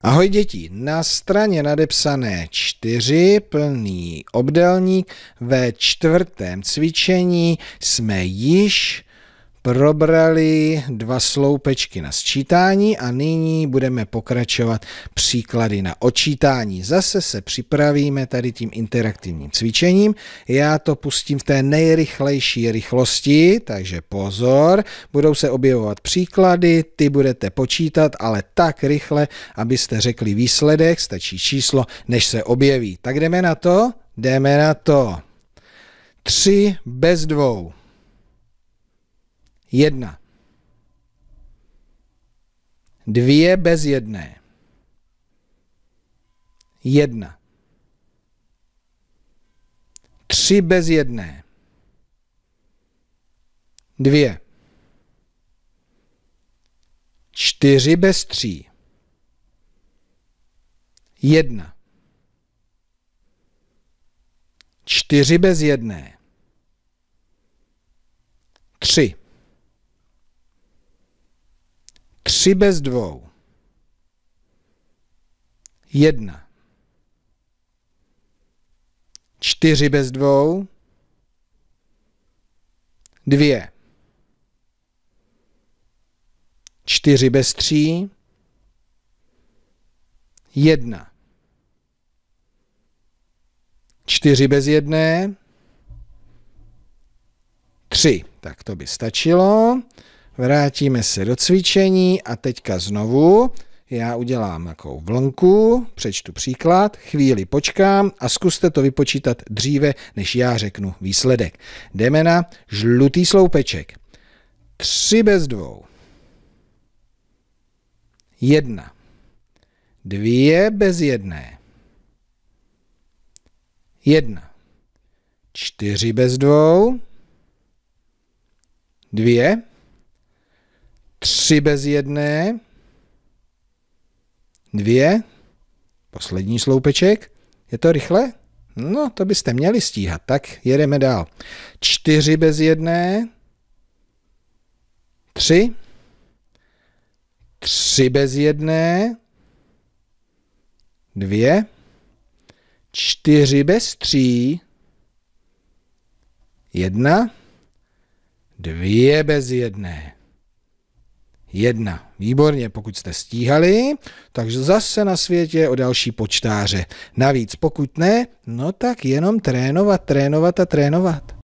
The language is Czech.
Ahoj děti, na straně nadepsané 4 plný obdelník ve čtvrtém cvičení jsme již probrali dva sloupečky na sčítání a nyní budeme pokračovat příklady na očítání. Zase se připravíme tady tím interaktivním cvičením. Já to pustím v té nejrychlejší rychlosti, takže pozor, budou se objevovat příklady, ty budete počítat, ale tak rychle, abyste řekli výsledek, stačí číslo, než se objeví. Tak jdeme na to? Jdeme na to. Tři bez dvou jedna. Dvě bez jedné. Jedna. Tři bez jedné. Dvě. Čtyři bez tří. Jedna. Čtyři bez jedné. Tři. Tři bez dvou. Jedna. Čtyři bez dvou. Dvě. Čtyři bez tří. Jedna. Čtyři bez jedné. Tři. Tak to by stačilo. Vrátíme se do cvičení a teďka znovu já udělám takovou vlnku, přečtu příklad, chvíli počkám a zkuste to vypočítat dříve, než já řeknu výsledek. Jdeme na žlutý sloupeček. 3 bez dvou. Jedna. Dvě bez jedné. Jedna. čtyři bez dvou. Dvě. Tři bez jedné. Dvě. Poslední sloupeček. Je to rychle? No, to byste měli stíhat. Tak jedeme dál. Čtyři bez jedné. Tři. Tři bez jedné. Dvě. Čtyři bez tří. Jedna. Dvě bez jedné jedna. Výborně, pokud jste stíhali, takže zase na světě o další počtáře. Navíc pokud ne, no tak jenom trénovat, trénovat a trénovat.